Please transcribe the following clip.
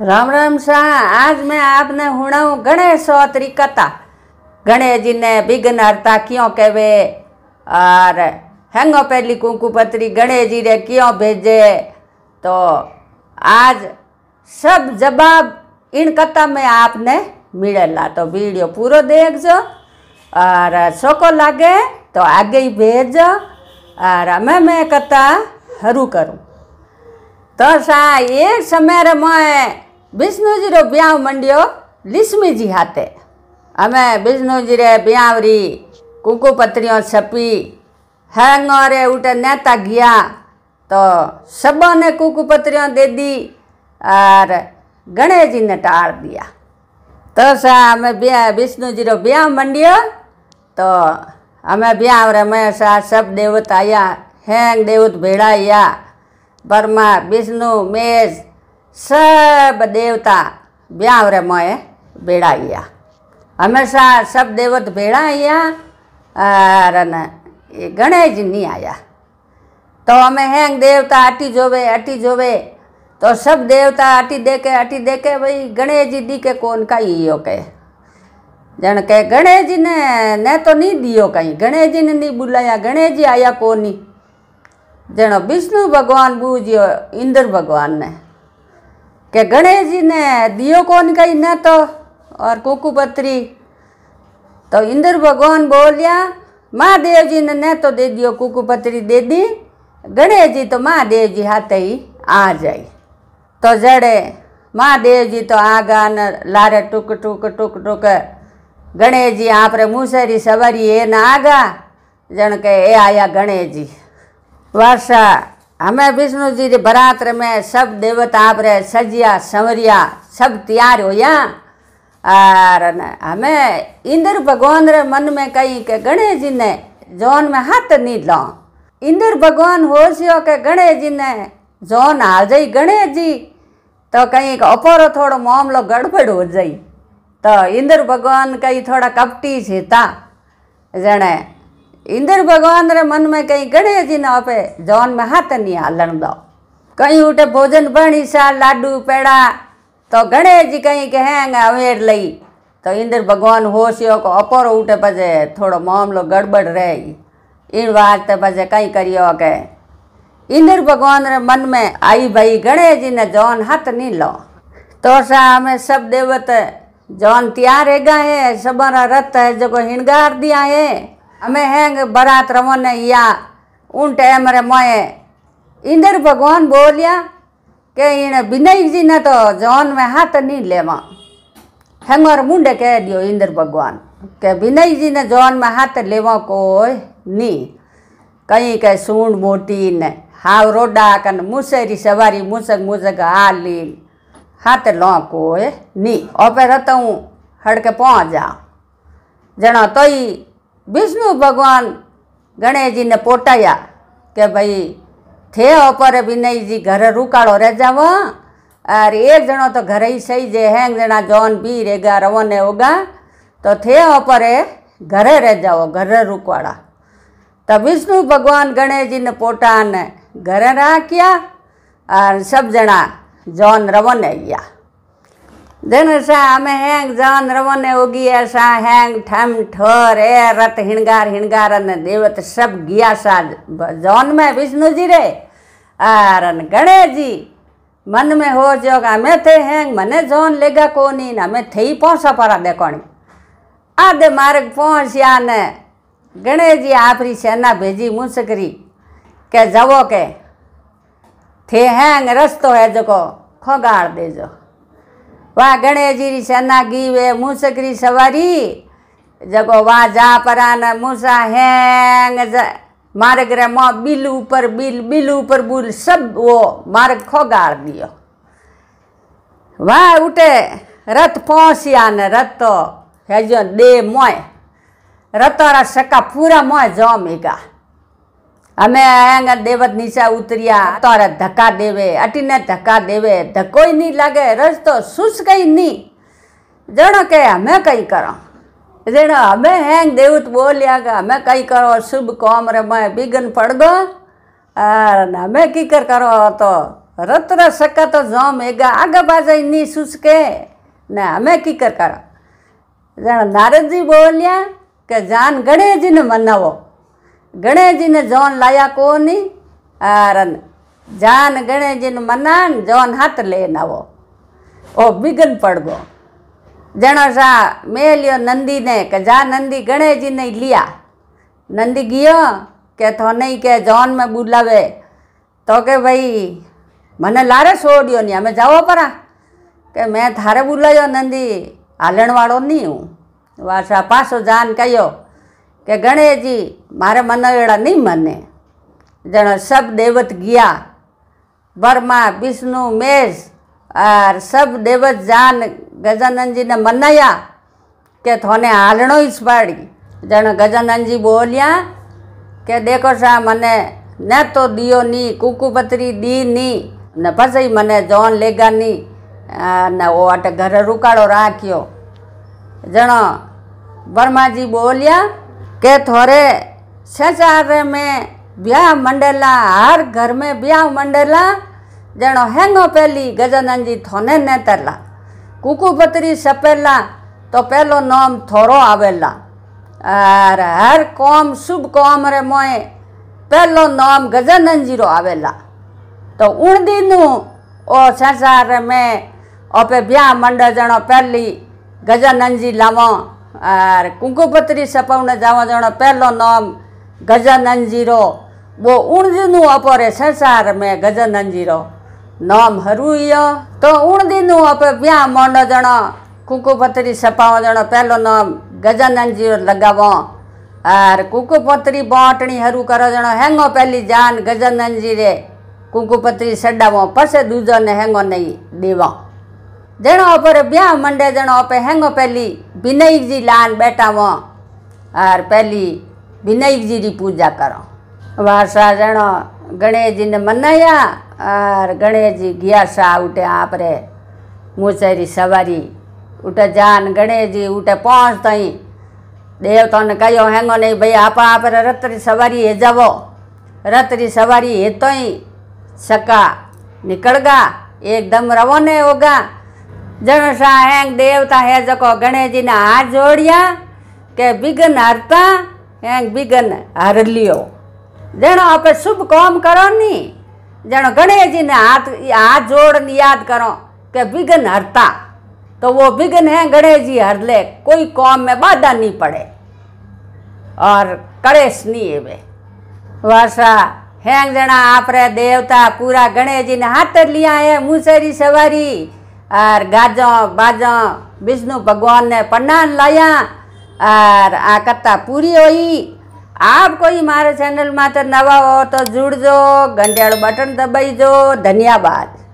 राम राम શાહ आज मैं आपने હુણાવું ગણેશ गणेश जी ने વિઘ્ન હરતા ક્યો કહેવે और हेंगो पहली कुंकू पत्री गणेश जी रे क्यों भेजे तो आज सब जवाब इन कथा में आपने मिलेला तो वीडियो पूरा देख जो और सोको लागे तो आगे ही भेज और मैं मैं कथा हरू करूँ तो सा एक समय रे मैं વિષ્ણુજીરો બ્યાવ મંડ્યો લીસમીજી હાથે અમે બિષ્ણુજીરે कुकुपत्रियों छपी છપી હંગરે ઉઠે નેતા ગયા તો સબને कुकुपत्रियों दे दी आर गणेश जी ने टार दिया तो सा हमें ब्याह विष्णु जी ब्याह मंडियो तो हमें ब्याह रे सब देवत आया हैंग देवत भेड़ा आया बर्मा विष्णु महेश सब देवता બ્યાવરે મોએ ભેળાયા હંમેશા સબ દેવત ભેળાયા અને એ ગણેશ નહીં આવ્યા તો અમે હેંગ દેવતા આટી જોવે આટી જોવે તો સબ દેવતા આટી દેખે આટી દેખે ભાઈ ગણેશજી દી કે કોણ કાંઈ ઈયો કહે જાણ કે ગણેશજીને ને તો નહીં દિયો કાંઈ ગણેશજીને નહીં બોલાયા ગણેશજી આવ્યા કોની જેણો વિષ્ણુ ભગવાન બૂજ્યો ઇન્દ્ર ભગવાનને के गणेश કે ગણેશજીને દિયો કોણ કઈ तो और कुकुपत्री तो इंद्र भगवान बोलिया महादेव जी ने न तो दे दियो कुकुपत्री दे दी गणेश जी तो महादेव जी हाथ ही आ जाए तो जड़े महादेव जी तो आ गान लारे टुक टुक टुक टुक गणेश जी आप रे मुसेरी सवारी ए ना आगा जन के ए आया गणेश जी वर्षा हमें विष्णु जी के बरात्र में सब देवता आप रहे सजिया संवरिया सब तैयार हो या और हमें इंद्र भगवान रे मन में कहीं के गणेश जी ने जौन में हाथ नहीं लो इंद्र भगवान हो सियो के गणेश जी ने जौन आ जाई गणेश जी तो कहीं अपोरो थोड़ो मामलो गड़बड़ हो जाई तो इंद्र भगवान कहीं थोड़ा कपटी से था जने इंद्र भगवान रे मन में कहीं गणेश जी ना पे जौन में हाथ नहीं हलन दो कहीं उठे भोजन बणी सा लाडू पेड़ा तो गणेश जी कहीं कहेंगे अवेर लई तो इंद्र भगवान होशियो को अपोर उठे पजे थोड़ो मामलो गड़बड़ रहे इन वास्ते बजे कहीं करियो के इंद्र भगवान रे मन में आई भाई गणेश जी ने जौन हाथ नहीं लो तो सा हमें सब देवत जौन तैयार है गए है रथ है जो हिणगार दिया है અમે बरात रवन या યા ઊંટ એમરે મોએ इंद्र भगवान बोलिया के इन विनायक जी ने तो जौन में हाथ नहीं लेवा हंगर मुंडे कह दियो इंद्र भगवान के विनायक जी ने जौन में हाथ लेवा कोई नहीं कहीं के सूंड मोटी ने हाव रोडा कन मुसेरी सवारी मुसक मुसक हाली हाथ लो कोई नहीं और फिर रहता तो हूँ हड़के पहुँच जा जना तो ही વિષ્ણુ ભગવાન ગણેશજીને પોટાયા કે ભાઈ થે અપરે વિનયજી ઘરે રૂકાળો રેજાવ અરે એક જણો તો ઘરે સહી જે હેંગ જણા જોન બી રેગા રવને ઓગા તો થે અપરે ઘરે રેજાવો ઘરે રૂકવાળા તો વિષ્ણુ ભગવાન ગણેશજીને પોટાને ઘરે રાખ્યા અને સબ જણા જોન રવને ગયા जन सा हमें हैंग जान रवने होगी ऐसा हैंग ठम ठोर ए रत हिणगार हिणगार देवत सब गया सा जौन में विष्णु जी रे आरन गणेश जी मन में हो जो हमें थे हैंग मने जौन लेगा कोनी हमें थे ही पहुंचा पड़ा देखोनी आधे मार्ग पहुंचा ने गणेश जी आपरी सेना भेजी मुसकरी के जवो के थे हैंग रस्तो है जो को खोगाड़ दे जो ವಾ ಗಣೇಜಿರಿ ಚೆನ್ನಾಗಿವೆ ಮೂಸಕ್ರಿ ಸವಾರಿ ಜಗೋ ವಾ ಜಾ ಪರಾನ ಮೂಸ ಹೆಂಗ ज मार्ग रे माँ बिल ऊपर बिल बिल ऊपर बुल सब वो मार्ग खो गाड़ दियो वहाँ उठे रथ पहुँचिया ने रथ तो है जो दे मोय रथ और सका पूरा मोय जमेगा અમે અહીંયા દેવત નીચા ઉતર્યા તરત ધક્કા દેવે અટીને ધક્કા દેવે ધક્કોય નહીં લાગે રસ્તો સુસ કંઈ નહીં જણો કે અમે કંઈ કરો જણો અમે હેંગ દેવત બોલ્યા કે અમે કંઈ કરો શુભ કોમ રમાય બિગન પડગો અમે કીકર કરો તો રત્ર સકા તો જોમ એગા આગા બાજા નહીં સુસકે ને અમે કીકર કરો જણ નારદજી બોલ્યા કે જાન ગણેજીને મનાવો ગણેશજીને જોન લાયા કોની જાન ગણેશજીનું મનાન જોન હાથ લઈને આવો ઓ બિગન પડગો જણો શા મેલ્યો નંદીને કે જા નંદી ગણેશજીને લિયા નંદી ગયો કે થોને કે જોન મેં બોલાવે તો કે ભાઈ મને લારે છોડ્યો નહીં અમે જાઓ પરા કે મેં થારે બોલાયો નંદી હાલણવાળો નહીં હું વાસા પાછો જાન કહ્યો કે ગણેશજી મારે મનાવેડા નહીં મને જણ સબ દેવત ગયા બ્રહ્મા વિષ્ણુ મેષ આર સબ દેવત જાન ગજાનંદજીને મનાયા કે થોને હાલણો જ પાડી જણ ગજાનંદજી બોલ્યા કે દેખો શા મને ને તો દિયો ની કુકુપત્રી દી ની ને પછી મને જોન લેગાની ને ઓ આટે ઘરે રૂકાળો રાખ્યો જણો બ્રહ્માજી બોલ્યા કે થોરે સજારે મેં બ્યાહ મંડેલા હાર ઘર મેં બ્યાહ મંડેલા જેણો હેંગો પહેલી ગજાનંદજી થોને નેતરલા કુકુપતરી સપેલા તો પહેલો નામ થોરો આવેલા આર હર કોમ શુભ કોમ રે મોએ પહેલો નામ ગજાનંદજીરો આવેલા તો ઉણદીનું ઓ સંસાર મેં ઓપે બ્યાહ મંડળ જણો પહેલી ગજાનંદજી લાવો আর কুঙ্কুপত্রী સપાવને જાવા જાણો પહેલો નામ ગજાનંદજીરો બો ઉણદીનું અપરે સંસાર મેં ગજાનંદજીરો નામ હરું યો તો ઉણદીનું અપે વ્યા મોંડો જણો કુંકુપત્રી સપાવા જણો પહેલો નામ ગજાનંદજીરો લગાવો આર કુંકુપત્રી બોટણી હરું કરો જણો હેંગો પહેલી જાન ગજાનંદજીરે કુંકુપત્રી સડાવો પછે દૂજોને હેંગો નહીં દેવા જણો અપરે બ્યા મંડે જણો અપે હેંગો પહેલી विनयक जी लान बैठा वो और पहली विनयक जी की पूजा करो वासा जनो गणेश जी ने मनाया और गणेश जी गया सा उठे आप रे मुचेरी सवारी उठे जान गणेश जी उठे पहुँच तई देवता ने कहो हेंगो नहीं भाई आप आप रे सवारी हे जावो रतरी सवारी हे तो ही सका निकल गा एकदम रवो ने होगा જણો સાહેંગ દેવતા હે જકો ગણેશજીના હાથ જોડ્યા કે બિગન હારતા હેંગ બિગન હારલ્યો જણો આપણે શુભ કોમ કરો ની જણો ગણેશજીને હાથ હાથ જોડને યાદ કરો કે વિઘ્ન હરતા તો वो विघ्न है गणेश जी हर ले कोई कौम में बाधा नहीं पड़े और कलेश नहीं एवे वर्षा हेंग जना आप देवता पूरा गणेश जी ने हाथ लिया है मुसरी सवारी और गाजो बाजों विष्णु भगवान ने पन्नान लाया और आ कथा पूरी हुई आप कोई મારા ચેનલ માં તો નવા હો તો घंटे बटन બટન દબાઈજો ધન્યવાદ